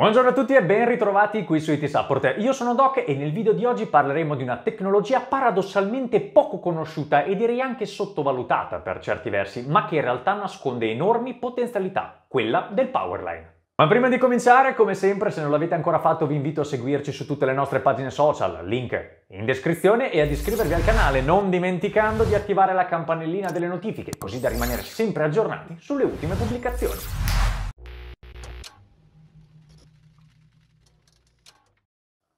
Buongiorno a tutti e ben ritrovati qui su IT Support. Io sono Doc e nel video di oggi parleremo di una tecnologia paradossalmente poco conosciuta e direi anche sottovalutata per certi versi, ma che in realtà nasconde enormi potenzialità, quella del Powerline. Ma prima di cominciare, come sempre, se non l'avete ancora fatto, vi invito a seguirci su tutte le nostre pagine social, link in descrizione e ad iscrivervi al canale, non dimenticando di attivare la campanellina delle notifiche, così da rimanere sempre aggiornati sulle ultime pubblicazioni.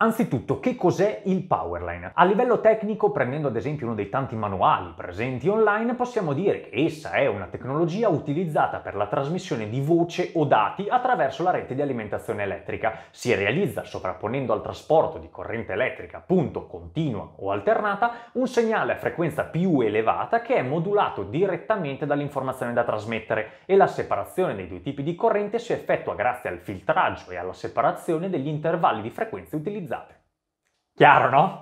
Anzitutto, che cos'è il Powerline? A livello tecnico, prendendo ad esempio uno dei tanti manuali presenti online, possiamo dire che essa è una tecnologia utilizzata per la trasmissione di voce o dati attraverso la rete di alimentazione elettrica. Si realizza sovrapponendo al trasporto di corrente elettrica, appunto continua o alternata, un segnale a frequenza più elevata che è modulato direttamente dall'informazione da trasmettere e la separazione dei due tipi di corrente si effettua grazie al filtraggio e alla separazione degli intervalli di frequenza utilizzati utilizzate. Chiaro, no?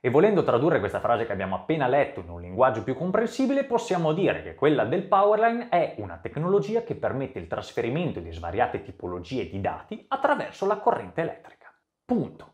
E volendo tradurre questa frase che abbiamo appena letto in un linguaggio più comprensibile, possiamo dire che quella del Powerline è una tecnologia che permette il trasferimento di svariate tipologie di dati attraverso la corrente elettrica. Punto.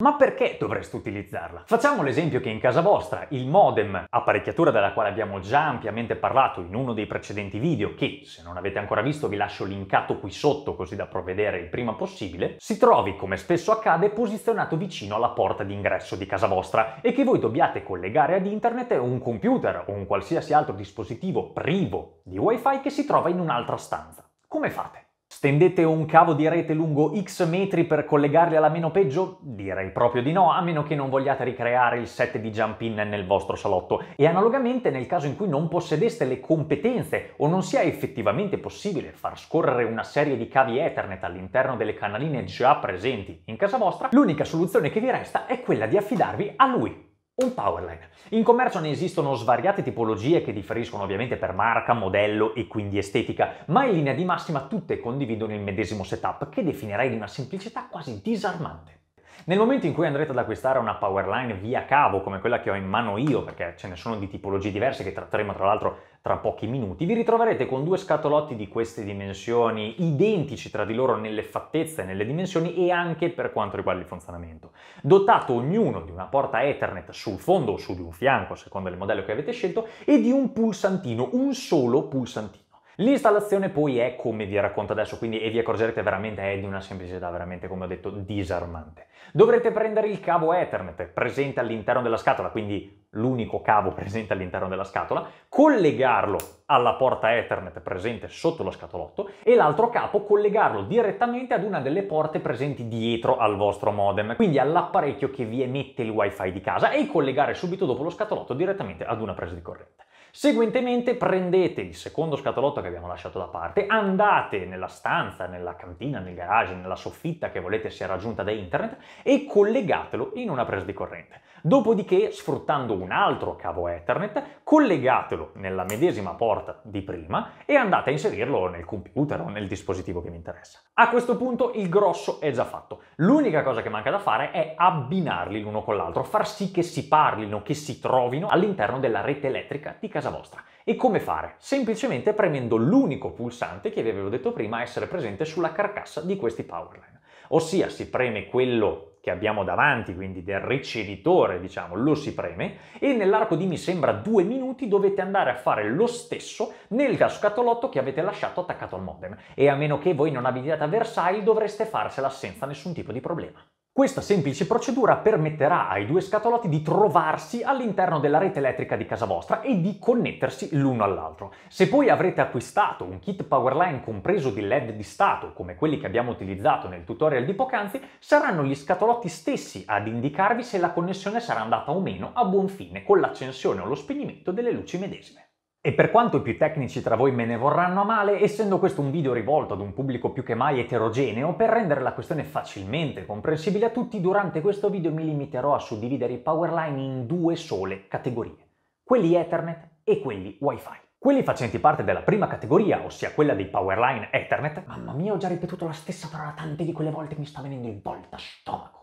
Ma perché dovreste utilizzarla? Facciamo l'esempio che in casa vostra il modem, apparecchiatura della quale abbiamo già ampiamente parlato in uno dei precedenti video, che se non avete ancora visto vi lascio linkato qui sotto così da provvedere il prima possibile, si trovi, come spesso accade, posizionato vicino alla porta d'ingresso di casa vostra e che voi dobbiate collegare ad internet un computer o un qualsiasi altro dispositivo privo di wifi che si trova in un'altra stanza. Come fate? Stendete un cavo di rete lungo x metri per collegarli alla meno peggio? Direi proprio di no, a meno che non vogliate ricreare il set di jump in nel vostro salotto. E analogamente nel caso in cui non possedeste le competenze o non sia effettivamente possibile far scorrere una serie di cavi Ethernet all'interno delle canaline già presenti in casa vostra, l'unica soluzione che vi resta è quella di affidarvi a lui, un powerline. In commercio ne esistono svariate tipologie che differiscono ovviamente per marca, modello e quindi estetica, ma in linea di massima tutte condividono il medesimo setup che definirei di una semplicità quasi disarmante. Nel momento in cui andrete ad acquistare una powerline via cavo come quella che ho in mano io, perché ce ne sono di tipologie diverse che tratteremo tra l'altro tra pochi minuti, vi ritroverete con due scatolotti di queste dimensioni identici tra di loro nelle fattezze, nelle dimensioni e anche per quanto riguarda il funzionamento. Dotato ognuno di una porta Ethernet sul fondo o su di un fianco, secondo il modello che avete scelto, e di un pulsantino, un solo pulsantino. L'installazione poi è come vi racconto adesso, quindi e vi accorgerete veramente è di una semplicità veramente come ho detto disarmante. Dovrete prendere il cavo Ethernet presente all'interno della scatola, quindi l'unico cavo presente all'interno della scatola, collegarlo alla porta Ethernet presente sotto lo scatolotto e l'altro capo collegarlo direttamente ad una delle porte presenti dietro al vostro modem, quindi all'apparecchio che vi emette il wifi di casa e collegare subito dopo lo scatolotto direttamente ad una presa di corrente. Seguentemente prendete il secondo scatolotto che abbiamo lasciato da parte, andate nella stanza, nella cantina, nel garage, nella soffitta che volete sia raggiunta da internet e collegatelo in una presa di corrente. Dopodiché, sfruttando un altro cavo Ethernet, collegatelo nella medesima porta di prima e andate a inserirlo nel computer o nel dispositivo che vi interessa. A questo punto il grosso è già fatto. L'unica cosa che manca da fare è abbinarli l'uno con l'altro, far sì che si parlino, che si trovino all'interno della rete elettrica di casa vostra. E come fare? Semplicemente premendo l'unico pulsante che vi avevo detto prima essere presente sulla carcassa di questi powerline. Ossia si preme quello che abbiamo davanti, quindi del ricevitore, diciamo, lo si preme e nell'arco di mi sembra due minuti dovete andare a fare lo stesso nel cascatolotto che avete lasciato attaccato al modem e a meno che voi non abbiate a Versailles dovreste farsela senza nessun tipo di problema. Questa semplice procedura permetterà ai due scatolotti di trovarsi all'interno della rete elettrica di casa vostra e di connettersi l'uno all'altro. Se poi avrete acquistato un kit Powerline compreso di LED di stato, come quelli che abbiamo utilizzato nel tutorial di poc'anzi, saranno gli scatolotti stessi ad indicarvi se la connessione sarà andata o meno a buon fine con l'accensione o lo spegnimento delle luci medesime. E per quanto i più tecnici tra voi me ne vorranno a male, essendo questo un video rivolto ad un pubblico più che mai eterogeneo, per rendere la questione facilmente comprensibile a tutti, durante questo video mi limiterò a suddividere i powerline in due sole categorie, quelli Ethernet e quelli Wi-Fi. Quelli facenti parte della prima categoria, ossia quella dei powerline Ethernet, mamma mia ho già ripetuto la stessa parola tante di quelle volte che mi sta venendo il volta stomaco.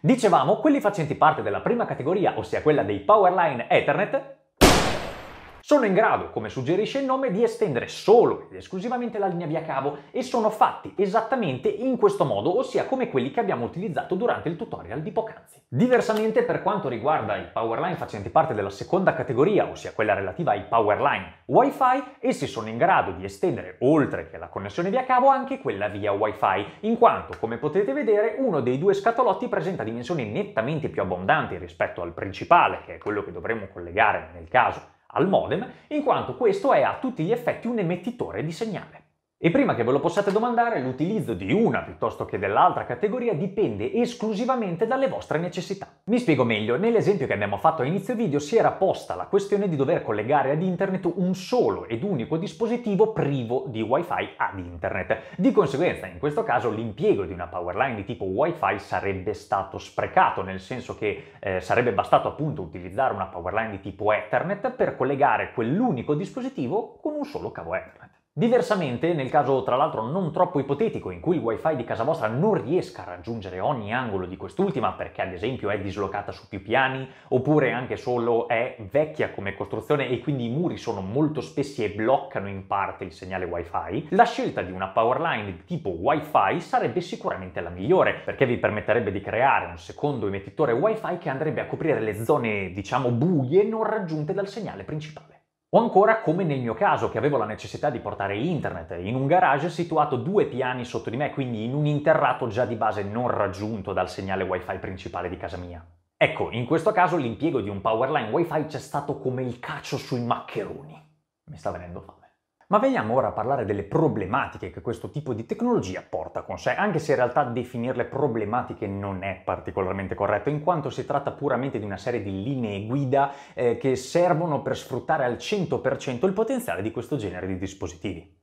Dicevamo, quelli facenti parte della prima categoria, ossia quella dei powerline Ethernet, sono in grado, come suggerisce il nome, di estendere solo ed esclusivamente la linea via cavo e sono fatti esattamente in questo modo, ossia come quelli che abbiamo utilizzato durante il tutorial di poc'anzi. Diversamente per quanto riguarda i powerline facenti parte della seconda categoria, ossia quella relativa ai powerline Wi-Fi, essi sono in grado di estendere, oltre che la connessione via cavo, anche quella via Wi-Fi, in quanto, come potete vedere, uno dei due scatolotti presenta dimensioni nettamente più abbondanti rispetto al principale, che è quello che dovremmo collegare nel caso al modem, in quanto questo è a tutti gli effetti un emettitore di segnale. E prima che ve lo possiate domandare, l'utilizzo di una piuttosto che dell'altra categoria dipende esclusivamente dalle vostre necessità. Mi spiego meglio, nell'esempio che abbiamo fatto a inizio video si era posta la questione di dover collegare ad internet un solo ed unico dispositivo privo di wifi ad internet. Di conseguenza, in questo caso, l'impiego di una powerline di tipo wifi sarebbe stato sprecato, nel senso che eh, sarebbe bastato appunto utilizzare una powerline di tipo ethernet per collegare quell'unico dispositivo con un solo cavo ethernet. Diversamente, nel caso tra l'altro non troppo ipotetico in cui il wifi di casa vostra non riesca a raggiungere ogni angolo di quest'ultima perché ad esempio è dislocata su più piani oppure anche solo è vecchia come costruzione e quindi i muri sono molto spessi e bloccano in parte il segnale wifi, la scelta di una powerline di tipo wifi sarebbe sicuramente la migliore perché vi permetterebbe di creare un secondo emettitore wifi che andrebbe a coprire le zone diciamo buie non raggiunte dal segnale principale. O ancora come nel mio caso, che avevo la necessità di portare internet in un garage situato due piani sotto di me, quindi in un interrato già di base non raggiunto dal segnale wifi principale di casa mia. Ecco, in questo caso l'impiego di un powerline wifi c'è stato come il cacio sui maccheroni. Mi sta venendo fatto. Ma veniamo ora a parlare delle problematiche che questo tipo di tecnologia porta con sé, anche se in realtà definirle problematiche non è particolarmente corretto, in quanto si tratta puramente di una serie di linee guida eh, che servono per sfruttare al 100% il potenziale di questo genere di dispositivi.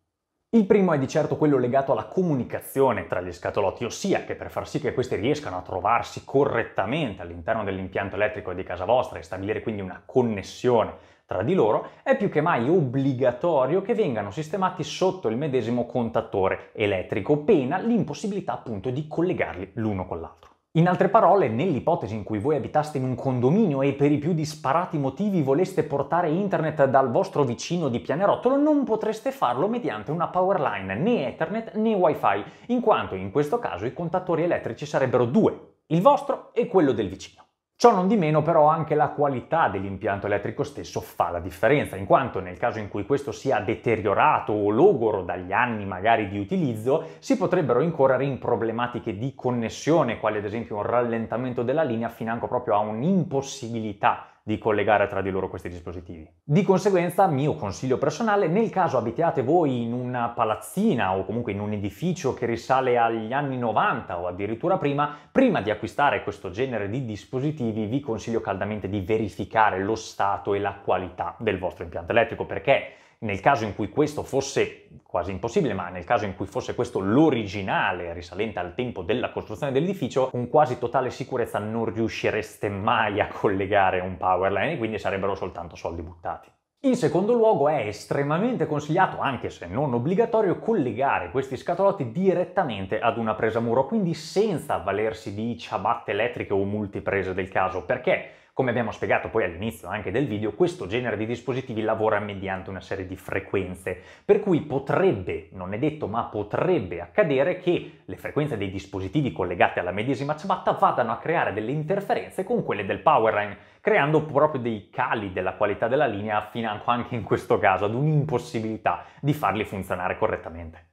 Il primo è di certo quello legato alla comunicazione tra gli scatolotti, ossia che per far sì che questi riescano a trovarsi correttamente all'interno dell'impianto elettrico di casa vostra e stabilire quindi una connessione tra di loro, è più che mai obbligatorio che vengano sistemati sotto il medesimo contatore elettrico, pena l'impossibilità appunto di collegarli l'uno con l'altro. In altre parole, nell'ipotesi in cui voi abitaste in un condominio e per i più disparati motivi voleste portare internet dal vostro vicino di pianerottolo, non potreste farlo mediante una power line, né Ethernet né WiFi, in quanto in questo caso i contattori elettrici sarebbero due, il vostro e quello del vicino. Ciò non di meno però anche la qualità dell'impianto elettrico stesso fa la differenza, in quanto nel caso in cui questo sia deteriorato o logoro dagli anni magari di utilizzo, si potrebbero incorrere in problematiche di connessione, quali ad esempio un rallentamento della linea financo proprio a un'impossibilità di collegare tra di loro questi dispositivi. Di conseguenza, mio consiglio personale, nel caso abitiate voi in una palazzina o comunque in un edificio che risale agli anni 90 o addirittura prima, prima di acquistare questo genere di dispositivi vi consiglio caldamente di verificare lo stato e la qualità del vostro impianto elettrico perché nel caso in cui questo fosse quasi impossibile, ma nel caso in cui fosse questo l'originale risalente al tempo della costruzione dell'edificio, con quasi totale sicurezza non riuscireste mai a collegare un power line e quindi sarebbero soltanto soldi buttati. In secondo luogo è estremamente consigliato, anche se non obbligatorio, collegare questi scatolotti direttamente ad una presa muro, quindi senza avvalersi di ciabatte elettriche o multiprese del caso, perché come abbiamo spiegato poi all'inizio anche del video, questo genere di dispositivi lavora mediante una serie di frequenze, per cui potrebbe, non è detto ma potrebbe accadere che le frequenze dei dispositivi collegati alla medesima ciabatta vadano a creare delle interferenze con quelle del powerline, creando proprio dei cali della qualità della linea a anche in questo caso ad un'impossibilità di farli funzionare correttamente.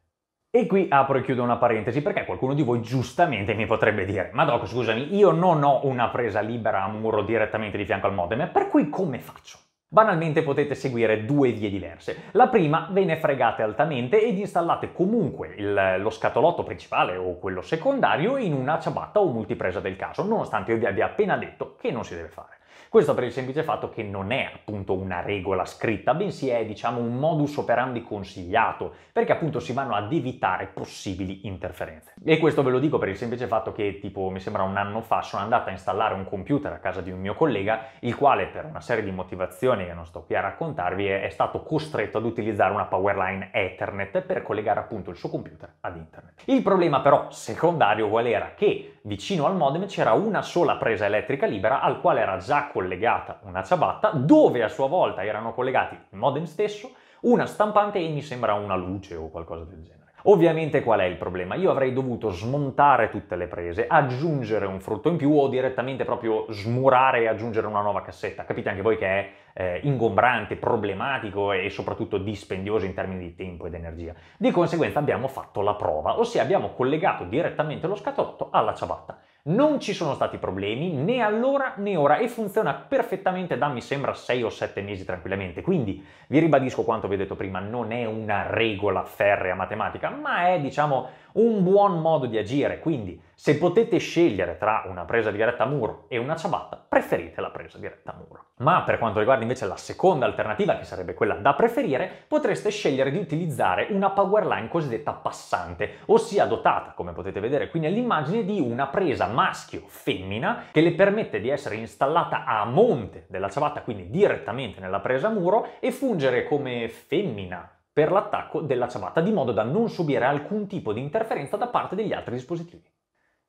E qui apro e chiudo una parentesi perché qualcuno di voi giustamente mi potrebbe dire ma Doc scusami io non ho una presa libera a muro direttamente di fianco al modem per cui come faccio? Banalmente potete seguire due vie diverse. La prima, ve ne fregate altamente ed installate comunque il, lo scatolotto principale o quello secondario in una ciabatta o multipresa del caso, nonostante io vi abbia appena detto che non si deve fare. Questo per il semplice fatto che non è appunto una regola scritta, bensì è diciamo un modus operandi consigliato, perché appunto si vanno ad evitare possibili interferenze. E questo ve lo dico per il semplice fatto che tipo mi sembra un anno fa sono andata a installare un computer a casa di un mio collega, il quale per una serie di motivazioni che non sto qui a raccontarvi è, è stato costretto ad utilizzare una powerline Ethernet per collegare appunto il suo computer ad internet. Il problema però secondario qual era? Che vicino al modem c'era una sola presa elettrica libera al quale era già collegata una ciabatta, dove a sua volta erano collegati il modem stesso, una stampante e mi sembra una luce o qualcosa del genere. Ovviamente qual è il problema? Io avrei dovuto smontare tutte le prese, aggiungere un frutto in più o direttamente proprio smurare e aggiungere una nuova cassetta. Capite anche voi che è eh, ingombrante, problematico e soprattutto dispendioso in termini di tempo ed energia. Di conseguenza abbiamo fatto la prova, ossia abbiamo collegato direttamente lo scatolotto alla ciabatta non ci sono stati problemi né allora né ora e funziona perfettamente da mi sembra 6 o 7 mesi tranquillamente. Quindi vi ribadisco quanto vi ho detto prima, non è una regola ferrea matematica, ma è diciamo un buon modo di agire. Quindi se potete scegliere tra una presa diretta a muro e una ciabatta, preferite la presa diretta a muro. Ma per quanto riguarda invece la seconda alternativa, che sarebbe quella da preferire, potreste scegliere di utilizzare una power line cosiddetta passante, ossia dotata, come potete vedere qui nell'immagine, di una presa maschio-femmina che le permette di essere installata a monte della ciabatta, quindi direttamente nella presa a muro, e fungere come femmina per l'attacco della ciabatta, di modo da non subire alcun tipo di interferenza da parte degli altri dispositivi.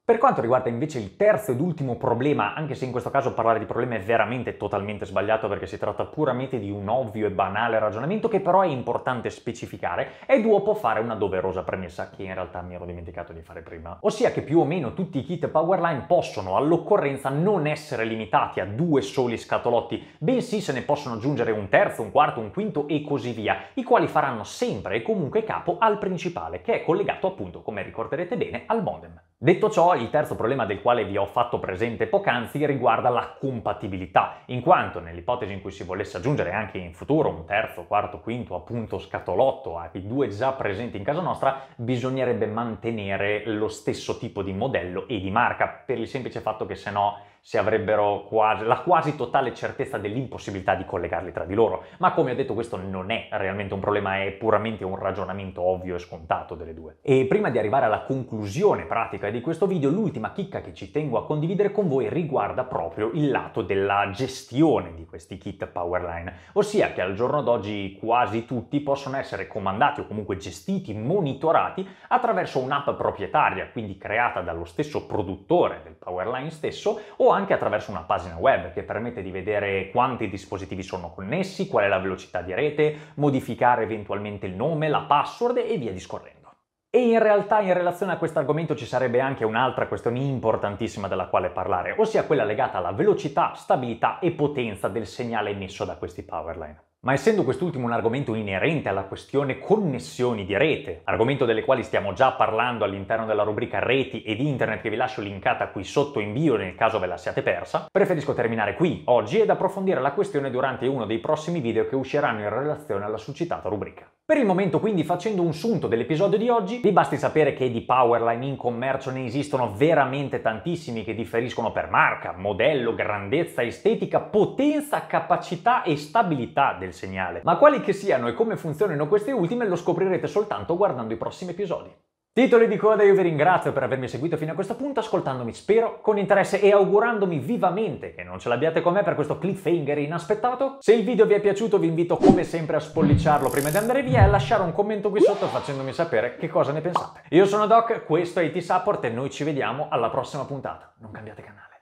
Per quanto riguarda invece il terzo ed ultimo problema, anche se in questo caso parlare di problema è veramente totalmente sbagliato perché si tratta puramente di un ovvio e banale ragionamento che però è importante specificare e dopo fare una doverosa premessa che in realtà mi ero dimenticato di fare prima. Ossia che più o meno tutti i kit Powerline possono all'occorrenza non essere limitati a due soli scatolotti, bensì se ne possono aggiungere un terzo, un quarto, un quinto e così via, i quali faranno sempre e comunque capo al principale che è collegato appunto, come ricorderete bene, al modem. Detto ciò, il terzo problema del quale vi ho fatto presente poc'anzi riguarda la compatibilità, in quanto nell'ipotesi in cui si volesse aggiungere anche in futuro un terzo, quarto, quinto, appunto scatolotto ai due già presenti in casa nostra, bisognerebbe mantenere lo stesso tipo di modello e di marca, per il semplice fatto che se no se avrebbero quasi, la quasi totale certezza dell'impossibilità di collegarli tra di loro. Ma come ho detto questo non è realmente un problema, è puramente un ragionamento ovvio e scontato delle due. E prima di arrivare alla conclusione pratica di questo video, l'ultima chicca che ci tengo a condividere con voi riguarda proprio il lato della gestione di questi kit Powerline, ossia che al giorno d'oggi quasi tutti possono essere comandati o comunque gestiti, monitorati attraverso un'app proprietaria, quindi creata dallo stesso produttore del Powerline stesso o anche attraverso una pagina web che permette di vedere quanti dispositivi sono connessi, qual è la velocità di rete, modificare eventualmente il nome, la password e via discorrendo. E in realtà in relazione a questo argomento ci sarebbe anche un'altra questione importantissima della quale parlare, ossia quella legata alla velocità, stabilità e potenza del segnale emesso da questi powerline. Ma essendo quest'ultimo un argomento inerente alla questione connessioni di rete, argomento delle quali stiamo già parlando all'interno della rubrica reti ed internet che vi lascio linkata qui sotto in bio nel caso ve la siate persa, preferisco terminare qui oggi ed approfondire la questione durante uno dei prossimi video che usciranno in relazione alla succitata rubrica. Per il momento quindi facendo un sunto dell'episodio di oggi vi basti sapere che di powerline in commercio ne esistono veramente tantissimi che differiscono per marca, modello, grandezza, estetica, potenza, capacità e stabilità del segnale. Ma quali che siano e come funzionino queste ultime lo scoprirete soltanto guardando i prossimi episodi. Titoli di coda, io vi ringrazio per avermi seguito fino a questo punto, ascoltandomi spero con interesse e augurandomi vivamente che non ce l'abbiate con me per questo cliffhanger inaspettato. Se il video vi è piaciuto vi invito come sempre a spolliciarlo prima di andare via e a lasciare un commento qui sotto facendomi sapere che cosa ne pensate. Io sono Doc, questo è IT Support e noi ci vediamo alla prossima puntata. Non cambiate canale.